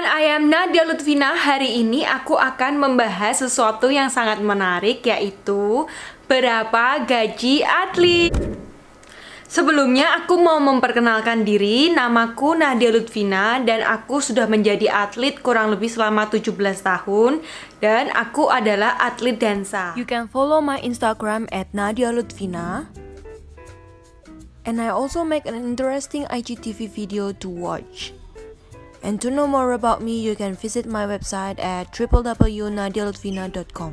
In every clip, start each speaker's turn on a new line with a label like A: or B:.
A: teman-teman, I am Nadia Lutfina. Hari ini aku akan membahas sesuatu yang sangat menarik yaitu berapa gaji atlet. Sebelumnya aku mau memperkenalkan diri, namaku Nadia Lutfina dan aku sudah menjadi atlet kurang lebih selama 17 tahun dan aku adalah atlet dansa. You can follow my Instagram at Nadia Lutfina and I also make an interesting IGTV video to watch. And to know more about me, you can visit my website at www.nadialutvina.com.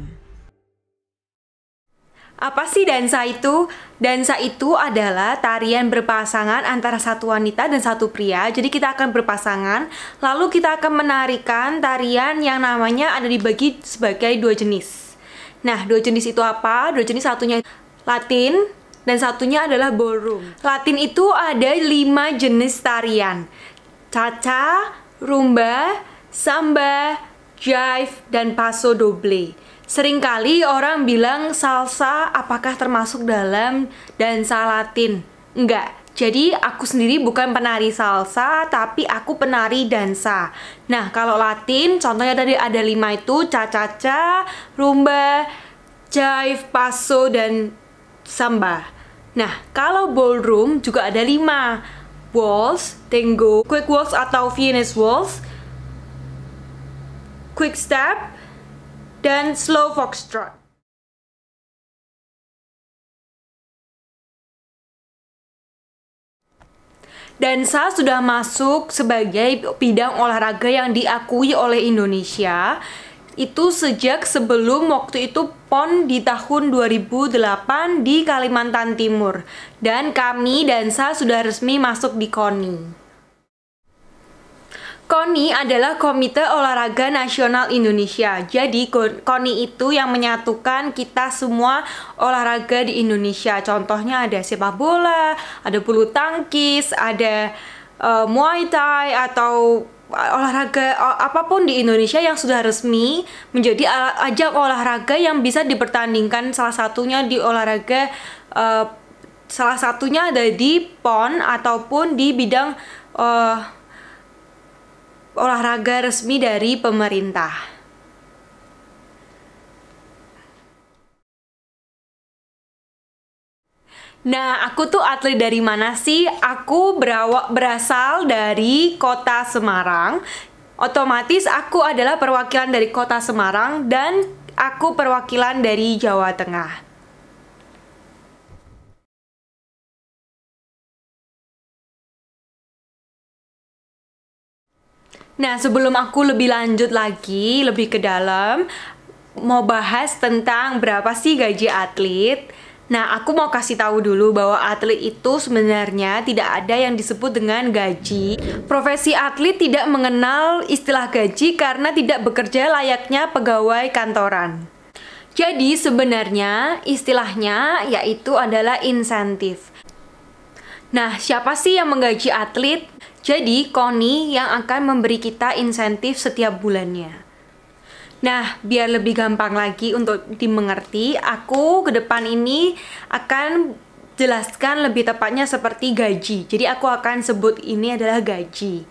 A: Apa sih dansa itu? Dansa itu adalah tarian berpasangan antara satu wanita dan satu pria. Jadi kita akan berpasangan, lalu kita akan menarikan tarian yang namanya ada dibagi sebagai dua jenis. Nah, dua jenis itu apa? Dua jenis satunya Latin dan satunya adalah ballroom. Latin itu ada lima jenis tarian tata, rumba, samba, jive, dan paso doble. Seringkali orang bilang salsa apakah termasuk dalam dansa latin? Enggak, jadi aku sendiri bukan penari salsa tapi aku penari dansa Nah kalau latin contohnya tadi ada lima itu caca-caca, rumba, jive, paso, dan samba Nah kalau ballroom juga ada lima Walls, tango, quick Walls atau Venus Walls, quick step, dan slow Fox Trot. Dan saat sudah masuk sebagai bidang olahraga yang diakui oleh Indonesia itu sejak sebelum waktu itu PON di tahun 2008 di Kalimantan Timur dan kami dan saya sudah resmi masuk di KONI. KONI adalah Komite Olahraga Nasional Indonesia. Jadi KONI itu yang menyatukan kita semua olahraga di Indonesia. Contohnya ada sepak bola, ada bulu tangkis, ada uh, Muay Thai atau olahraga apapun di Indonesia yang sudah resmi menjadi ajang olahraga yang bisa dipertandingkan salah satunya di olahraga uh, salah satunya ada di PON ataupun di bidang uh, olahraga resmi dari pemerintah. Nah, aku tuh atlet dari mana sih? Aku berasal dari kota Semarang. Otomatis aku adalah perwakilan dari kota Semarang dan aku perwakilan dari Jawa Tengah. Nah, sebelum aku lebih lanjut lagi, lebih ke dalam, mau bahas tentang berapa sih gaji atlet. Nah, aku mau kasih tahu dulu bahwa atlet itu sebenarnya tidak ada yang disebut dengan gaji. Profesi atlet tidak mengenal istilah gaji karena tidak bekerja layaknya pegawai kantoran. Jadi, sebenarnya istilahnya yaitu adalah insentif. Nah, siapa sih yang menggaji atlet? Jadi, Koni yang akan memberi kita insentif setiap bulannya. Nah, biar lebih gampang lagi untuk dimengerti, aku ke depan ini akan jelaskan lebih tepatnya seperti gaji. Jadi aku akan sebut ini adalah gaji.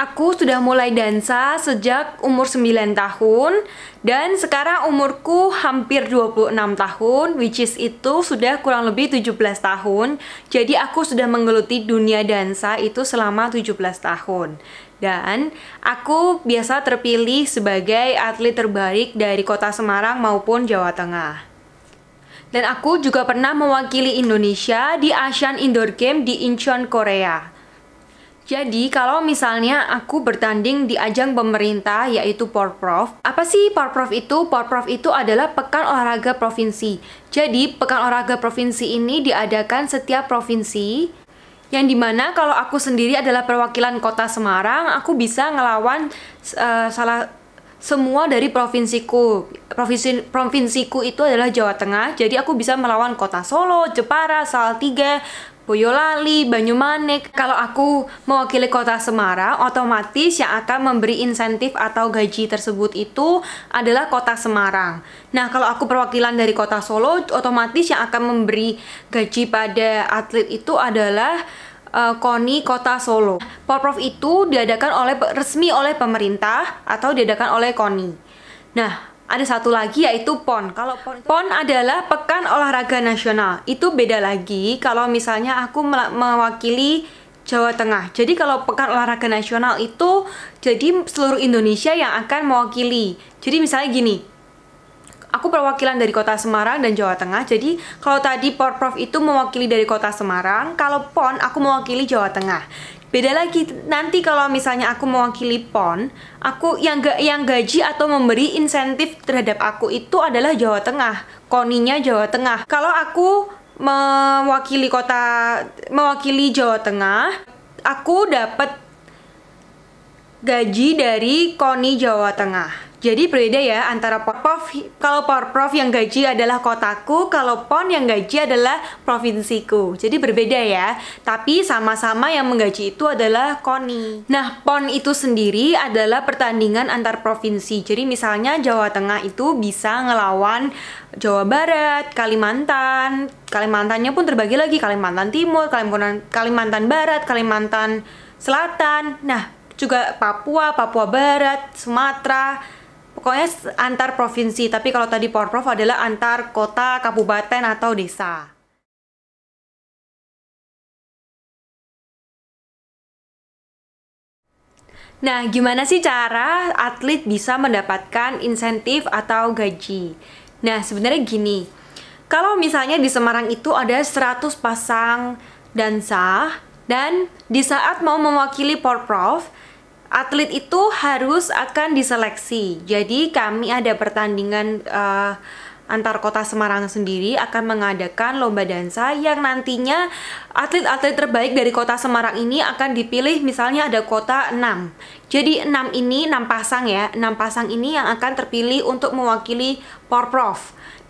A: Aku sudah mulai dansa sejak umur 9 tahun dan sekarang umurku hampir 26 tahun which is itu sudah kurang lebih 17 tahun. Jadi aku sudah menggeluti dunia dansa itu selama 17 tahun. Dan aku biasa terpilih sebagai atlet terbaik dari Kota Semarang maupun Jawa Tengah. Dan aku juga pernah mewakili Indonesia di Asian Indoor Game di Incheon, Korea. Jadi kalau misalnya aku bertanding di ajang pemerintah yaitu Porprov, apa sih Porprov itu? Porprov itu adalah Pekan Olahraga Provinsi. Jadi Pekan Olahraga Provinsi ini diadakan setiap provinsi yang dimana kalau aku sendiri adalah perwakilan kota Semarang, aku bisa ngelawan uh, salah semua dari provinsiku. Provinsi provinsiku itu adalah Jawa Tengah. Jadi aku bisa melawan kota Solo, Jepara, Salatiga, Boyolali, Banyumanik. Kalau aku mewakili kota Semarang, otomatis yang akan memberi insentif atau gaji tersebut itu adalah kota Semarang. Nah, kalau aku perwakilan dari kota Solo, otomatis yang akan memberi gaji pada atlet itu adalah eh, KONI Kota Solo. Porprov itu diadakan oleh resmi oleh pemerintah atau diadakan oleh KONI. Nah, ada satu lagi yaitu PON. Kalau PON, itu... PON adalah Pekan Olahraga Nasional. Itu beda lagi kalau misalnya aku mewakili Jawa Tengah. Jadi kalau Pekan Olahraga Nasional itu jadi seluruh Indonesia yang akan mewakili. Jadi misalnya gini, aku perwakilan dari kota Semarang dan Jawa Tengah. Jadi kalau tadi Porprov itu mewakili dari kota Semarang, kalau PON aku mewakili Jawa Tengah. Beda lagi nanti kalau misalnya aku mewakili PON, aku yang ga, yang gaji atau memberi insentif terhadap aku itu adalah Jawa Tengah, koninya Jawa Tengah. Kalau aku mewakili kota mewakili Jawa Tengah, aku dapat gaji dari KONI Jawa Tengah. Jadi berbeda ya antara porprov. Kalau porprov yang gaji adalah kotaku, kalau pon yang gaji adalah provinsiku. Jadi berbeda ya. Tapi sama-sama yang menggaji itu adalah koni. Nah, pon itu sendiri adalah pertandingan antar provinsi. Jadi misalnya Jawa Tengah itu bisa ngelawan Jawa Barat, Kalimantan. Kalimantannya pun terbagi lagi Kalimantan Timur, Kalimantan Kalimantan Barat, Kalimantan Selatan. Nah, juga Papua, Papua Barat, Sumatera, pokoknya antar provinsi tapi kalau tadi porprov adalah antar kota kabupaten
B: atau desa
A: Nah, gimana sih cara atlet bisa mendapatkan insentif atau gaji? Nah, sebenarnya gini. Kalau misalnya di Semarang itu ada 100 pasang dansa dan di saat mau mewakili Porprov, atlet itu harus akan diseleksi. Jadi kami ada pertandingan uh, antar kota Semarang sendiri akan mengadakan lomba dansa yang nantinya atlet-atlet terbaik dari kota Semarang ini akan dipilih misalnya ada kota 6. Jadi 6 ini 6 pasang ya. 6 pasang ini yang akan terpilih untuk mewakili Porprov.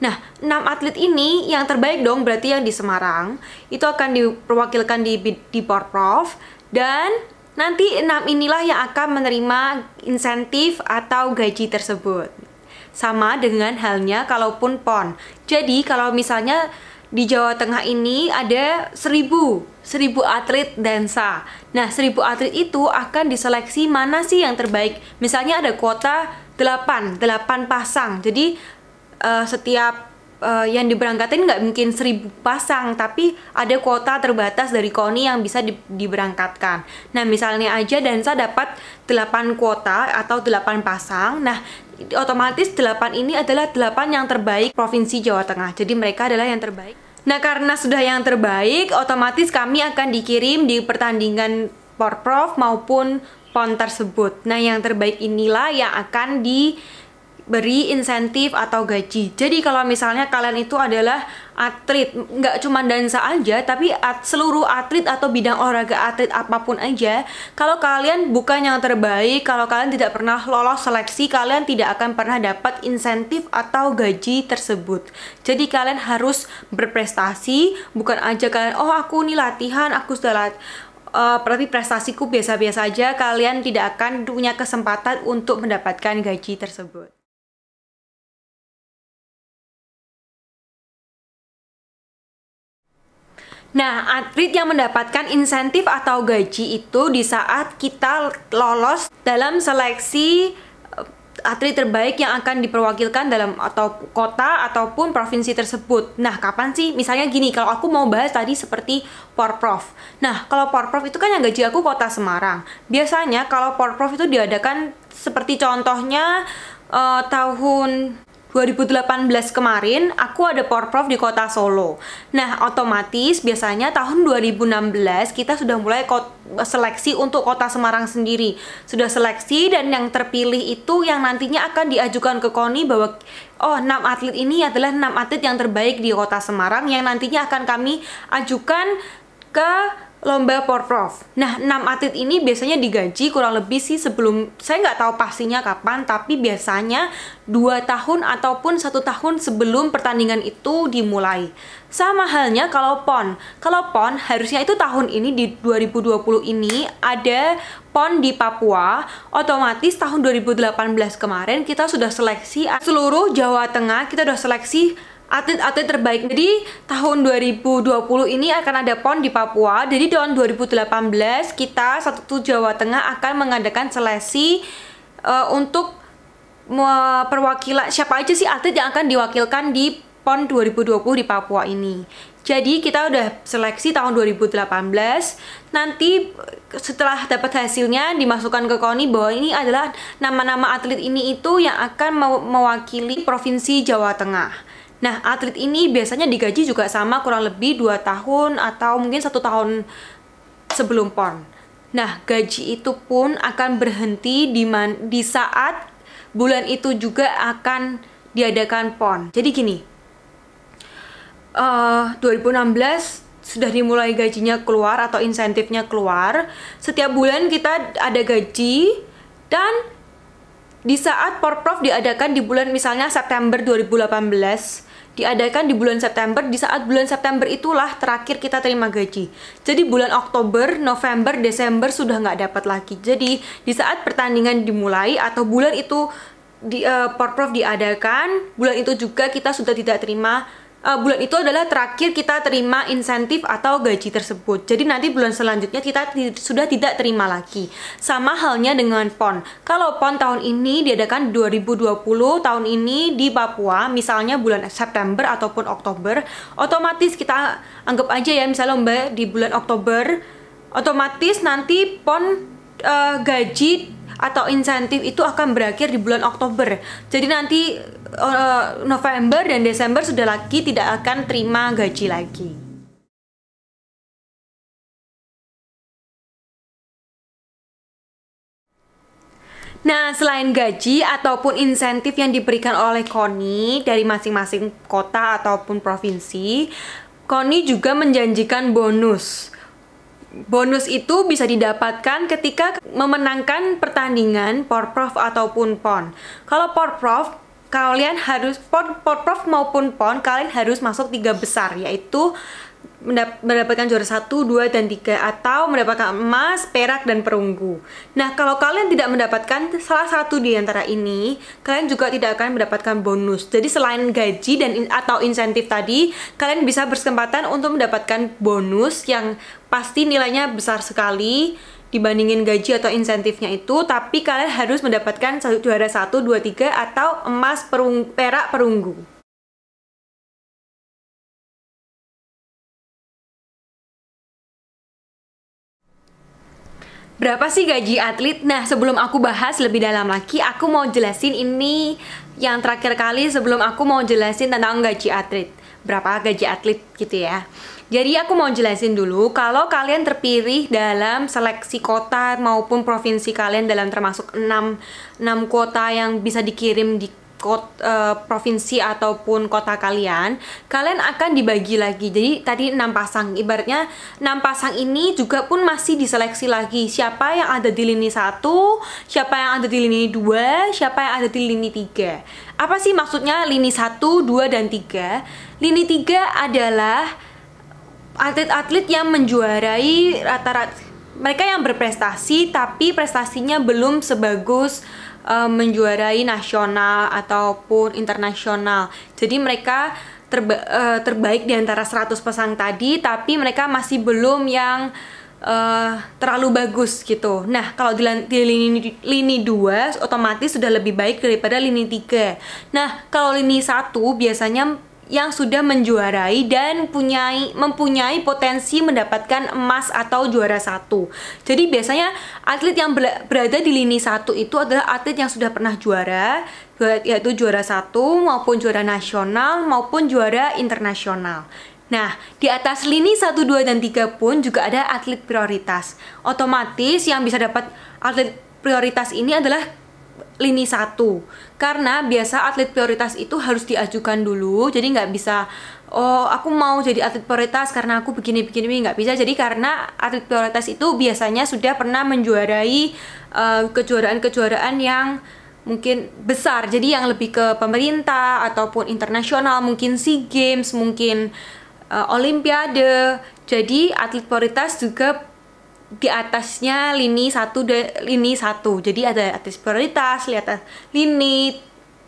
A: Nah, 6 atlet ini yang terbaik dong berarti yang di Semarang itu akan diperwakilkan di di Porprov dan Nanti enam inilah yang akan menerima insentif atau gaji tersebut. Sama dengan halnya kalaupun PON. Jadi kalau misalnya di Jawa Tengah ini ada seribu seribu atlet dansa. Nah, seribu atlet itu akan diseleksi mana sih yang terbaik. Misalnya ada kuota delapan delapan pasang. Jadi eh, setiap uh, yang diberangkatin nggak mungkin seribu pasang tapi ada kuota terbatas dari koni yang bisa di, diberangkatkan nah misalnya aja Dansa dapat 8 kuota atau 8 pasang nah otomatis 8 ini adalah 8 yang terbaik Provinsi Jawa Tengah jadi mereka adalah yang terbaik Nah karena sudah yang terbaik, otomatis kami akan dikirim di pertandingan Porprov maupun PON tersebut. Nah yang terbaik inilah yang akan di beri insentif atau gaji. Jadi kalau misalnya kalian itu adalah atlet, nggak cuma dansa aja, tapi at, seluruh atlet atau bidang olahraga atlet apapun aja, kalau kalian bukan yang terbaik, kalau kalian tidak pernah lolos seleksi, kalian tidak akan pernah dapat insentif atau gaji tersebut. Jadi kalian harus berprestasi, bukan aja kalian, oh aku ini latihan, aku sudah lat uh, eh, tapi prestasiku biasa-biasa aja, kalian tidak akan punya kesempatan untuk mendapatkan gaji tersebut. Nah, atlet yang mendapatkan insentif atau gaji itu di saat kita lolos dalam seleksi eh, atlet terbaik yang akan diperwakilkan dalam atau kota ataupun provinsi tersebut. Nah, kapan sih? Misalnya gini, kalau aku mau bahas tadi seperti Porprov. Nah, kalau Porprov itu kan yang gaji aku kota Semarang. Biasanya kalau Porprov itu diadakan seperti contohnya uh, tahun 2018 kemarin aku ada porprov di kota Solo. Nah, otomatis biasanya tahun 2016 kita sudah mulai seleksi untuk kota Semarang sendiri. Sudah seleksi dan yang terpilih itu yang nantinya akan diajukan ke KONI bahwa oh, 6 atlet ini adalah 6 atlet yang terbaik di kota Semarang yang nantinya akan kami ajukan ke lomba porprov. Nah, 6 atlet ini biasanya digaji kurang lebih sih sebelum saya nggak tahu pastinya kapan, tapi biasanya 2 tahun ataupun satu tahun sebelum pertandingan itu dimulai. Sama halnya kalau PON. Kalau PON harusnya itu tahun ini di 2020 ini ada PON di Papua, otomatis tahun 2018 kemarin kita sudah seleksi seluruh Jawa Tengah, kita sudah seleksi atlet-atlet terbaik. Jadi tahun 2020 ini akan ada PON di Papua. Jadi tahun 2018 kita satu Jawa Tengah akan mengadakan seleksi uh, untuk perwakilan siapa aja sih atlet yang akan diwakilkan di PON 2020 di Papua ini. Jadi kita udah seleksi tahun 2018. Nanti setelah dapat hasilnya dimasukkan ke KONI bahwa ini adalah nama-nama atlet ini itu yang akan mewakili provinsi Jawa Tengah. Nah, atlet ini biasanya digaji juga sama kurang lebih 2 tahun atau mungkin satu tahun sebelum PON. Nah, gaji itu pun akan berhenti di, man di saat bulan itu juga akan diadakan PON. Jadi gini, uh, eh, 2016 sudah dimulai gajinya keluar atau insentifnya keluar. Setiap bulan kita ada gaji dan di saat Porprov diadakan di bulan misalnya September 2018 diadakan di bulan September. Di saat bulan September itulah terakhir kita terima gaji. Jadi bulan Oktober, November, Desember sudah nggak dapat lagi. Jadi di saat pertandingan dimulai atau bulan itu di uh, porprov diadakan, bulan itu juga kita sudah tidak terima uh, bulan itu adalah terakhir kita terima insentif atau gaji tersebut. Jadi nanti bulan selanjutnya kita sudah tidak terima lagi. Sama halnya dengan PON. Kalau PON tahun ini diadakan 2020, tahun ini di Papua, misalnya bulan September ataupun Oktober, otomatis kita anggap aja ya misalnya Mbak di bulan Oktober, otomatis nanti PON uh, gaji atau insentif itu akan berakhir di bulan Oktober. Jadi nanti eh, November dan Desember sudah lagi tidak akan terima
B: gaji lagi.
A: Nah, selain gaji ataupun insentif yang diberikan oleh KONI dari masing-masing kota ataupun provinsi, KONI juga menjanjikan bonus. Bonus itu bisa didapatkan ketika memenangkan pertandingan porprov ataupun pon. Kalau porprov kalian harus porprov maupun pon kalian harus masuk tiga besar yaitu mendapatkan juara 1, 2, dan 3 atau mendapatkan emas, perak, dan perunggu. Nah, kalau kalian tidak mendapatkan salah satu di antara ini, kalian juga tidak akan mendapatkan bonus. Jadi selain gaji dan atau insentif tadi, kalian bisa berkesempatan untuk mendapatkan bonus yang pasti nilainya besar sekali dibandingin gaji atau insentifnya itu, tapi kalian harus mendapatkan juara 1, 2, 3 atau emas, perung, perak, perunggu. berapa sih gaji atlet? Nah, sebelum aku bahas lebih dalam lagi, aku mau jelasin ini yang terakhir kali sebelum aku mau jelasin tentang gaji atlet. Berapa gaji atlet gitu ya. Jadi aku mau jelasin dulu kalau kalian terpilih dalam seleksi kota maupun provinsi kalian dalam termasuk 6 6 kota yang bisa dikirim di kot, uh, provinsi ataupun kota kalian, kalian akan dibagi lagi. Jadi tadi enam pasang, ibaratnya enam pasang ini juga pun masih diseleksi lagi. Siapa yang ada di lini satu, siapa yang ada di lini dua, siapa yang ada di lini tiga. Apa sih maksudnya lini satu, dua dan tiga? Lini tiga adalah atlet-atlet yang menjuarai rata-rata mereka yang berprestasi tapi prestasinya belum sebagus uh, menjuarai nasional ataupun internasional. Jadi mereka terba uh, terbaik di antara 100 pasang tadi, tapi mereka masih belum yang uh, terlalu bagus gitu. Nah, kalau di, di lini lini 2 otomatis sudah lebih baik daripada lini 3. Nah, kalau lini 1 biasanya yang sudah menjuarai dan punyai, mempunyai potensi mendapatkan emas atau juara satu. Jadi biasanya atlet yang berada di lini satu itu adalah atlet yang sudah pernah juara, ya, yaitu juara satu maupun juara nasional maupun juara internasional. Nah, di atas lini 1, 2, dan 3 pun juga ada atlet prioritas. Otomatis yang bisa dapat atlet prioritas ini adalah lini satu karena biasa atlet prioritas itu harus diajukan dulu jadi nggak bisa oh aku mau jadi atlet prioritas karena aku begini begini nggak bisa jadi karena atlet prioritas itu biasanya sudah pernah menjuarai eh, kejuaraan-kejuaraan uh, yang mungkin besar jadi yang lebih ke pemerintah ataupun internasional mungkin sea games mungkin uh, olimpiade jadi atlet prioritas juga di atasnya lini satu dan lini satu jadi ada atas prioritas lihat lini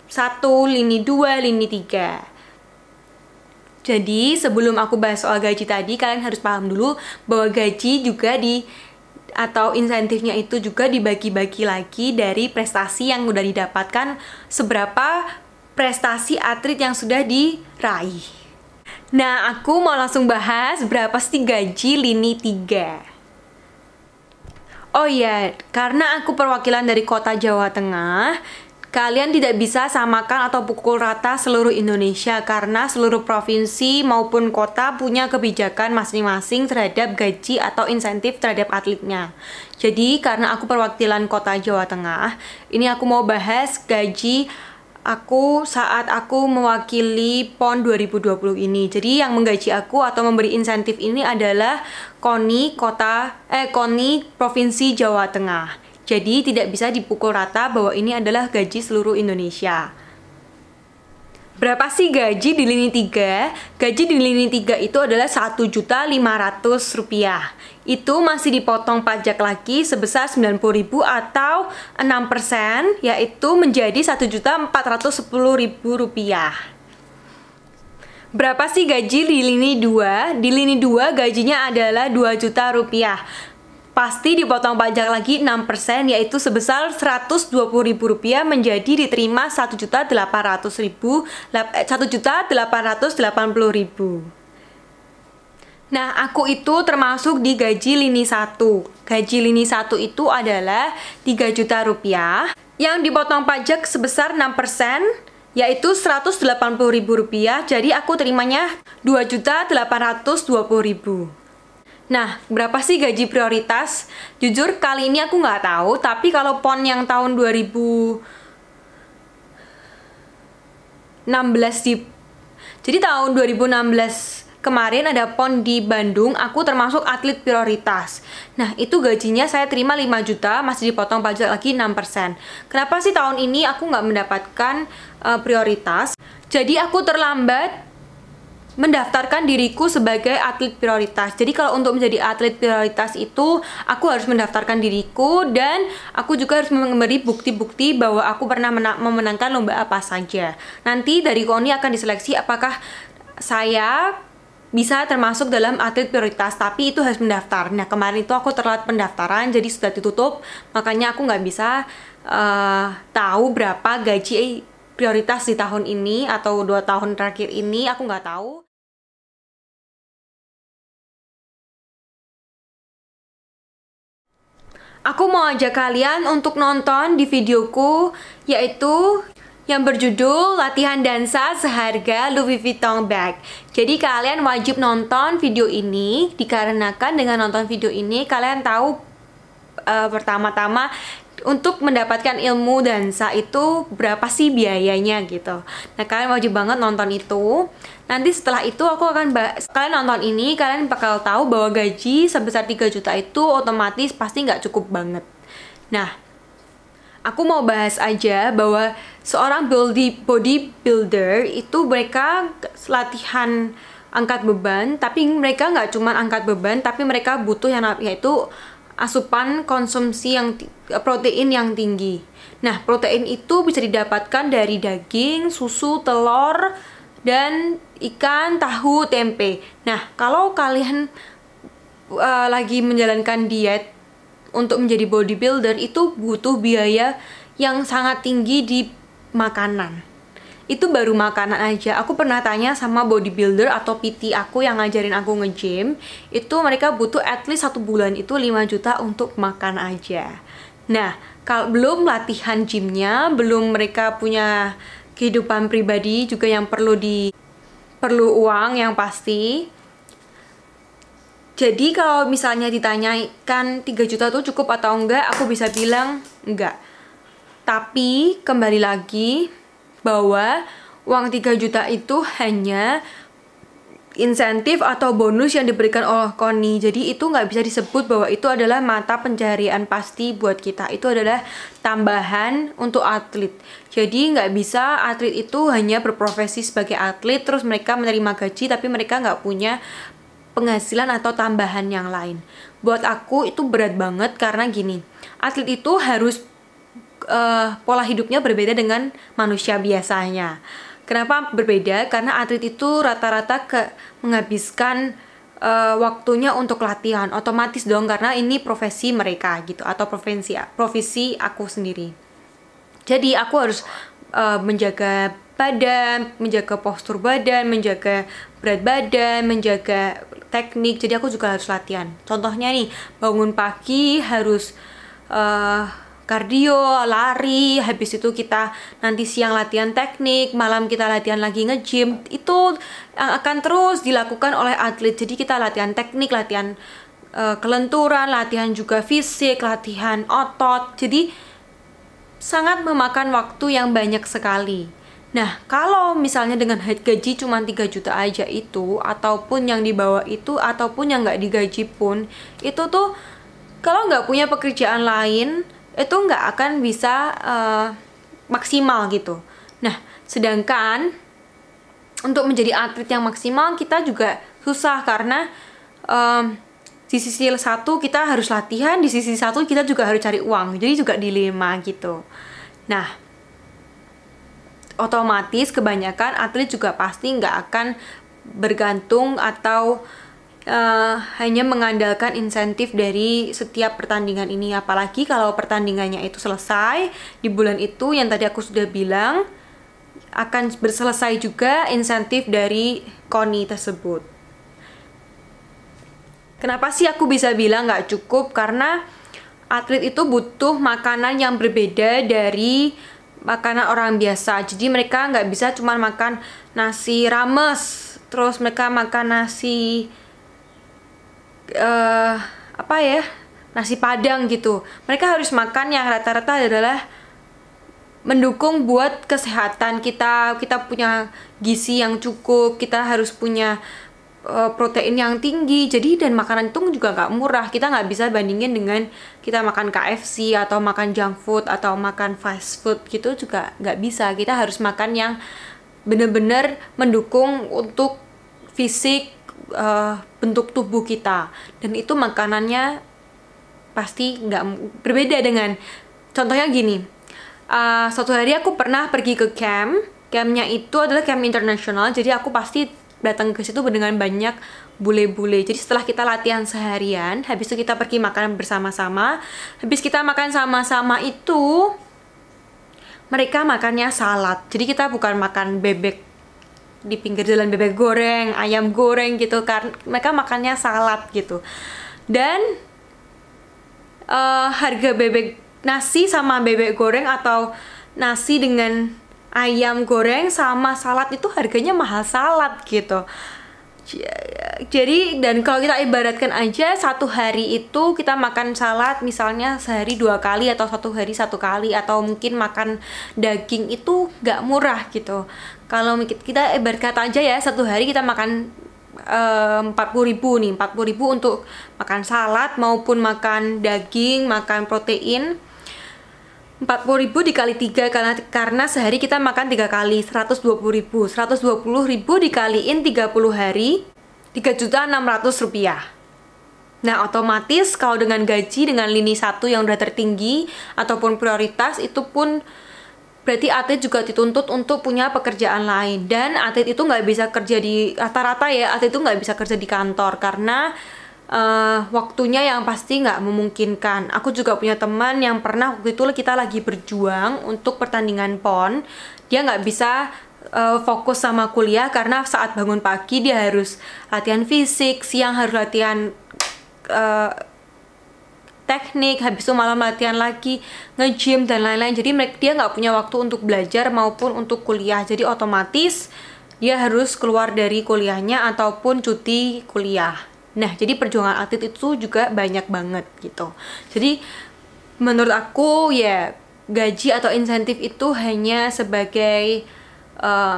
A: satu lini dua lini tiga jadi sebelum aku bahas soal gaji tadi kalian harus paham dulu bahwa gaji juga di atau insentifnya itu juga dibagi-bagi lagi dari prestasi yang sudah didapatkan seberapa prestasi atlet yang sudah diraih. Nah, aku mau langsung bahas berapa sih gaji lini 3. Oh iya, karena aku perwakilan dari kota Jawa Tengah, kalian tidak bisa samakan atau pukul rata seluruh Indonesia karena seluruh provinsi maupun kota punya kebijakan masing-masing terhadap gaji atau insentif terhadap atletnya. Jadi karena aku perwakilan kota Jawa Tengah, ini aku mau bahas gaji aku saat aku mewakili PON 2020 ini. Jadi yang menggaji aku atau memberi insentif ini adalah KONI Kota eh KONI Provinsi Jawa Tengah. Jadi tidak bisa dipukul rata bahwa ini adalah gaji seluruh Indonesia. Berapa sih gaji di lini 3? Gaji di lini 3 itu adalah Rp1.500 itu masih dipotong pajak lagi sebesar 90.000 atau 6% yaitu menjadi Rp1.410.000. Berapa sih gaji di lini 2? Di lini 2 gajinya adalah rp juta rupiah. Pasti dipotong pajak lagi 6% yaitu sebesar Rp120.000 menjadi diterima Rp1.800.000 Nah, aku itu termasuk di gaji lini 1. Gaji lini 1 itu adalah 3 juta rupiah yang dipotong pajak sebesar 6% yaitu Rp180.000. Jadi aku terimanya Rp2.820.000. Nah, berapa sih gaji prioritas? Jujur kali ini aku nggak tahu, tapi kalau PON yang tahun 2016 di Jadi tahun 2016 kemarin ada PON di Bandung, aku termasuk atlet prioritas. Nah, itu gajinya saya terima 5 juta, masih dipotong pajak lagi 6%. Kenapa sih tahun ini aku nggak mendapatkan uh, prioritas? Jadi aku terlambat mendaftarkan diriku sebagai atlet prioritas. Jadi kalau untuk menjadi atlet prioritas itu aku harus mendaftarkan diriku dan aku juga harus memberi bukti-bukti bahwa aku pernah memenangkan lomba apa saja. Nanti dari KONI akan diseleksi apakah saya bisa termasuk dalam atlet prioritas tapi itu harus mendaftar nah kemarin itu aku terlambat pendaftaran jadi sudah ditutup makanya aku nggak bisa uh, tahu berapa gaji eh, prioritas di tahun ini atau dua tahun terakhir ini aku nggak tahu Aku mau ajak kalian untuk nonton di videoku yaitu yang berjudul Latihan Dansa Seharga Louis Vuitton Bag. Jadi kalian wajib nonton video ini dikarenakan dengan nonton video ini kalian tahu uh, pertama-tama untuk mendapatkan ilmu dansa itu berapa sih biayanya gitu. Nah, kalian wajib banget nonton itu. Nanti setelah itu aku akan bahas kalian nonton ini kalian bakal tahu bahwa gaji sebesar 3 juta itu otomatis pasti nggak cukup banget. Nah, aku mau bahas aja bahwa seorang body bodybuilder itu mereka latihan angkat beban tapi mereka nggak cuma angkat beban tapi mereka butuh yang yaitu asupan konsumsi yang protein yang tinggi. Nah, protein itu bisa didapatkan dari daging, susu, telur, dan ikan, tahu, tempe. Nah, kalau kalian uh, lagi menjalankan diet untuk menjadi bodybuilder itu butuh biaya yang sangat tinggi di makanan itu baru makanan aja. Aku pernah tanya sama bodybuilder atau PT aku yang ngajarin aku nge-gym, itu mereka butuh at least satu bulan itu 5 juta untuk makan aja. Nah, kalau belum latihan gymnya, belum mereka punya kehidupan pribadi juga yang perlu di perlu uang yang pasti. Jadi kalau misalnya ditanyakan 3 juta tuh cukup atau enggak, aku bisa bilang enggak. Tapi kembali lagi bahwa uang 3 juta itu hanya insentif atau bonus yang diberikan oleh KONI. Jadi itu nggak bisa disebut bahwa itu adalah mata pencarian pasti buat kita. Itu adalah tambahan untuk atlet. Jadi nggak bisa atlet itu hanya berprofesi sebagai atlet terus mereka menerima gaji tapi mereka nggak punya penghasilan atau tambahan yang lain. Buat aku itu berat banget karena gini, atlet itu harus uh, pola hidupnya berbeda dengan manusia biasanya. Kenapa berbeda? Karena atlet itu rata-rata ke menghabiskan uh, waktunya untuk latihan otomatis dong karena ini profesi mereka gitu atau profesi profesi aku sendiri jadi aku harus uh, menjaga badan, menjaga postur badan, menjaga berat badan, menjaga teknik. Jadi aku juga harus latihan. Contohnya nih, bangun pagi harus uh, kardio, lari, habis itu kita nanti siang latihan teknik, malam kita latihan lagi nge-gym. Itu akan terus dilakukan oleh atlet. Jadi kita latihan teknik, latihan uh, kelenturan, latihan juga fisik, latihan otot. Jadi sangat memakan waktu yang banyak sekali. Nah, kalau misalnya dengan gaji cuma 3 juta aja itu, ataupun yang dibawa itu, ataupun yang nggak digaji pun, itu tuh kalau nggak punya pekerjaan lain, itu nggak akan bisa uh, maksimal gitu. Nah, sedangkan untuk menjadi atlet yang maksimal, kita juga susah karena um, di sisi satu kita harus latihan, di sisi satu kita juga harus cari uang. Jadi juga dilema gitu. Nah, otomatis kebanyakan atlet juga pasti nggak akan bergantung atau uh, hanya mengandalkan insentif dari setiap pertandingan ini apalagi kalau pertandingannya itu selesai di bulan itu yang tadi aku sudah bilang akan berselesai juga insentif dari koni tersebut kenapa sih aku bisa bilang nggak cukup karena atlet itu butuh makanan yang berbeda dari makanan orang biasa jadi mereka nggak bisa cuma makan nasi rames terus mereka makan nasi uh, apa ya nasi padang gitu mereka harus makan yang rata-rata adalah mendukung buat kesehatan kita kita punya gizi yang cukup kita harus punya Eh, protein yang tinggi jadi dan makanan itu juga nggak murah kita nggak bisa bandingin dengan kita makan KFC atau makan junk food atau makan fast food gitu juga nggak bisa kita harus makan yang bener-bener mendukung untuk fisik uh, bentuk tubuh kita dan itu makanannya pasti nggak berbeda dengan contohnya gini uh, suatu hari aku pernah pergi ke camp campnya itu adalah camp internasional jadi aku pasti datang ke situ dengan banyak bule-bule. Jadi setelah kita latihan seharian, habis itu kita pergi makan bersama-sama. Habis kita makan sama-sama itu mereka makannya salad. Jadi kita bukan makan bebek di pinggir jalan bebek goreng, ayam goreng gitu Karena Mereka makannya salad gitu. Dan uh, harga bebek nasi sama bebek goreng atau nasi dengan ayam goreng sama salad itu harganya mahal salad gitu jadi dan kalau kita ibaratkan aja satu hari itu kita makan salad misalnya sehari dua kali atau satu hari satu kali atau mungkin makan daging itu nggak murah gitu kalau kita ibaratkan aja ya satu hari kita makan eh, empat puluh ribu nih empat puluh ribu untuk makan salad maupun makan daging makan protein 40.000 dikali 3 karena, karena sehari kita makan 3 kali 120.000 120.000 dikaliin 30 hari 3.600 rupiah Nah otomatis kalau dengan gaji dengan lini satu yang udah tertinggi ataupun prioritas itu pun berarti atlet juga dituntut untuk punya pekerjaan lain dan atlet itu nggak bisa kerja di rata-rata ya atlet itu nggak bisa kerja di kantor karena uh, waktunya yang pasti nggak memungkinkan. Aku juga punya teman yang pernah waktu itu kita lagi berjuang untuk pertandingan pon, dia nggak bisa uh, fokus sama kuliah karena saat bangun pagi dia harus latihan fisik, siang harus latihan uh, teknik, habis itu malam latihan lagi, ngejim dan lain-lain. Jadi mereka dia nggak punya waktu untuk belajar maupun untuk kuliah. Jadi otomatis dia harus keluar dari kuliahnya ataupun cuti kuliah. Nah, jadi perjuangan atlet itu juga banyak banget gitu. Jadi menurut aku ya gaji atau insentif itu hanya sebagai um,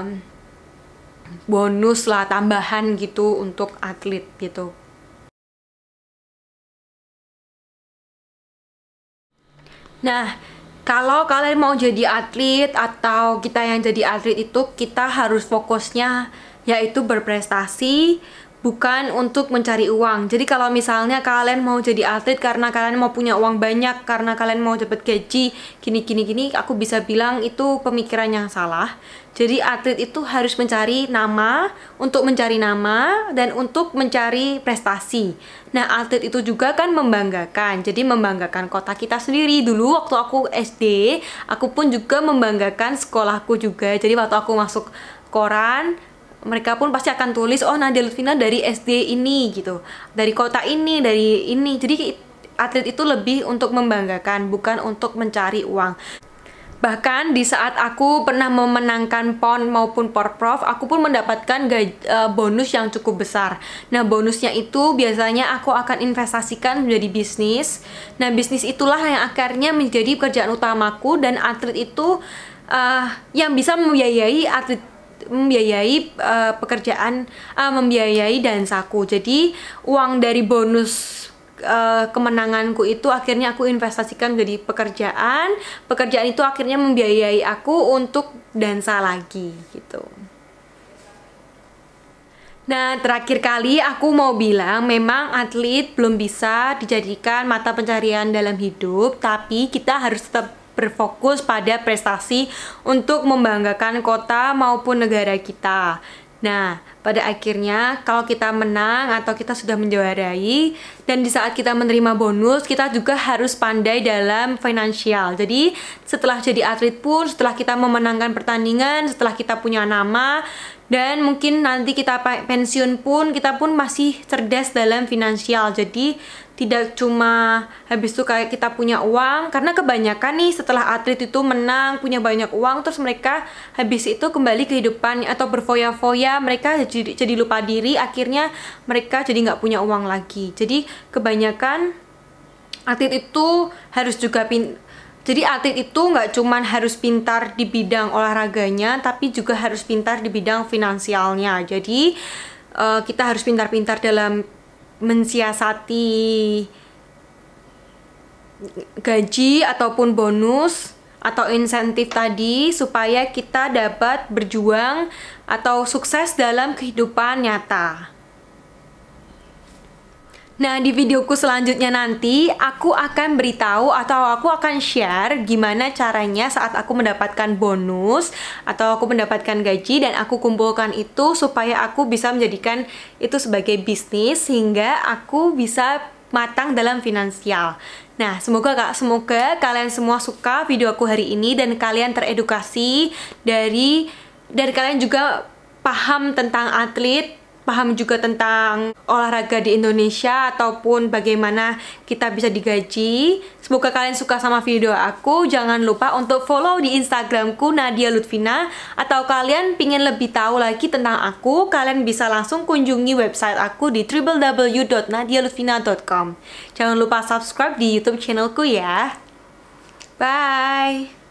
A: bonus lah tambahan gitu untuk
B: atlet gitu.
A: Nah, kalau kalian mau jadi atlet atau kita yang jadi atlet itu kita harus fokusnya yaitu berprestasi bukan untuk mencari uang. Jadi kalau misalnya kalian mau jadi atlet karena kalian mau punya uang banyak, karena kalian mau dapat gaji, gini gini gini, aku bisa bilang itu pemikiran yang salah. Jadi atlet itu harus mencari nama, untuk mencari nama dan untuk mencari prestasi. Nah, atlet itu juga kan membanggakan. Jadi membanggakan kota kita sendiri. Dulu waktu aku SD, aku pun juga membanggakan sekolahku juga. Jadi waktu aku masuk koran mereka pun pasti akan tulis oh Nadia Lutfina dari SD ini gitu dari kota ini dari ini jadi atlet itu lebih untuk membanggakan bukan untuk mencari uang Bahkan di saat aku pernah memenangkan PON maupun PORPROV, aku pun mendapatkan gaj- eh, bonus yang cukup besar. Nah, bonusnya itu biasanya aku akan investasikan menjadi bisnis. Nah, bisnis itulah yang akhirnya menjadi pekerjaan utamaku dan atlet itu uh, yang bisa membiayai atlet membiayai uh, pekerjaan uh, membiayai dansaku. Jadi uang dari bonus uh, kemenanganku itu akhirnya aku investasikan jadi pekerjaan. Pekerjaan itu akhirnya membiayai aku untuk dansa lagi gitu. Nah, terakhir kali aku mau bilang memang atlet belum bisa dijadikan mata pencarian dalam hidup, tapi kita harus tetap berfokus pada prestasi untuk membanggakan kota maupun negara kita. Nah, pada akhirnya kalau kita menang atau kita sudah menjuarai dan di saat kita menerima bonus, kita juga harus pandai dalam finansial. Jadi, setelah jadi atlet pun, setelah kita memenangkan pertandingan, setelah kita punya nama dan mungkin nanti kita pensiun pun kita pun masih cerdas dalam finansial. Jadi, tidak cuma habis itu kayak kita punya uang karena kebanyakan nih setelah atlet itu menang punya banyak uang terus mereka habis itu kembali kehidupan atau berfoya-foya mereka jadi, jadi lupa diri akhirnya mereka jadi nggak punya uang lagi jadi kebanyakan atlet itu harus juga pin jadi atlet itu nggak cuma harus pintar di bidang olahraganya tapi juga harus pintar di bidang finansialnya jadi uh, kita harus pintar-pintar dalam mensiasati gaji ataupun bonus atau insentif tadi supaya kita dapat berjuang atau sukses dalam kehidupan nyata. Nah, di videoku selanjutnya nanti aku akan beritahu atau aku akan share gimana caranya saat aku mendapatkan bonus atau aku mendapatkan gaji dan aku kumpulkan itu supaya aku bisa menjadikan itu sebagai bisnis sehingga aku bisa matang dalam finansial. Nah, semoga Kak, semoga kalian semua suka video aku hari ini dan kalian teredukasi dari dari kalian juga paham tentang atlet paham juga tentang olahraga di Indonesia ataupun bagaimana kita bisa digaji. Semoga kalian suka sama video aku. Jangan lupa untuk follow di Instagramku Nadia Lutfina atau kalian pingin lebih tahu lagi tentang aku, kalian bisa langsung kunjungi website aku di www.nadialutfina.com. Jangan lupa subscribe di YouTube channelku ya. Bye.